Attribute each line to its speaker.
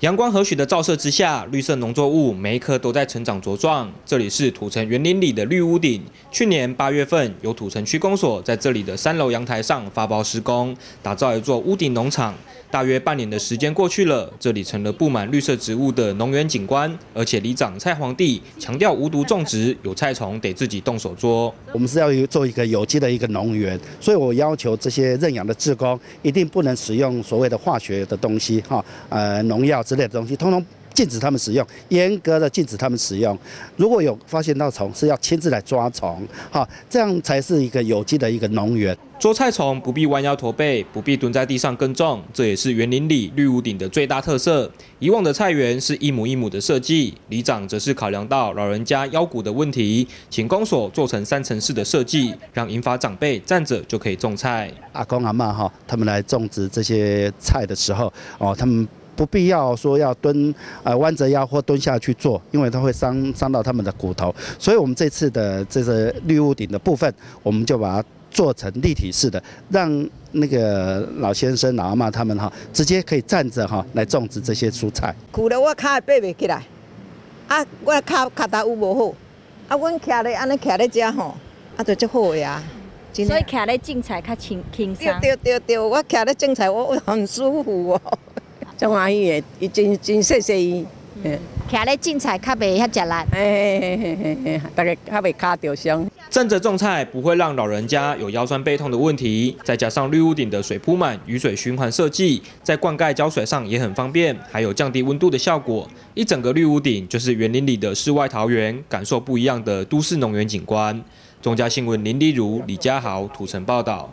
Speaker 1: 阳光和煦的照射之下，绿色农作物每一棵都在成长茁壮。这里是土城园林里的绿屋顶。去年八月份，由土城区公所在这里的三楼阳台上发包施工，打造一座屋顶农场。大约半年的时间过去了，这里成了布满绿色植物的农园景观。而且里长蔡皇帝强调无毒种植，有菜虫得自己动手捉。
Speaker 2: 我们是要做一个有机的一个农园，所以我要求这些认养的志工一定不能使用所谓的化学的东西哈，呃农药。之类的东西，通通禁止他们使用，严格的禁止他们使用。如果有发现到虫，是要亲自来抓虫，好，这样才是一个有机的一个农园。做
Speaker 1: 菜虫不必弯腰驼背，不必蹲在地上耕种，这也是园林里绿屋顶的最大特色。以往的菜园是一亩一亩的设计，里长则是考量到老人家腰骨的问题，请公所做成三层式的设计，让银发长辈站着就可以种
Speaker 2: 菜。阿公阿妈哈，他们来种植这些菜的时候，哦，他们。不必要说要蹲，呃弯着腰或蹲下去做，因为它会伤伤到他们的骨头。所以，我们这次的这个绿屋顶的部分，我们就把它做成立体式的，让那个老先生、老阿妈他们哈，直接可以站着哈来种植这些蔬菜。
Speaker 1: 苦了我脚也爬不起来，啊，我脚脚搭有无好，啊，我徛咧安尼徛咧遮吼，啊，都足好个呀。所以徛咧种菜较轻轻松。对对对对，我徛咧种菜我很舒服哦。种欢喜的，伊真真细细，嗯，徛咧种菜较袂遐食力，
Speaker 2: 大概较袂着伤。
Speaker 1: 站着种菜不会让老人家有腰酸背痛的问题，再加上绿屋顶的水铺满、雨水循环设计，在灌溉浇水上也很方便，还有降低温度的效果。一整个绿屋顶就是园林里的世外桃源，感受不一样的都市农园景观。中嘉新闻林立如、李家豪、土城报道。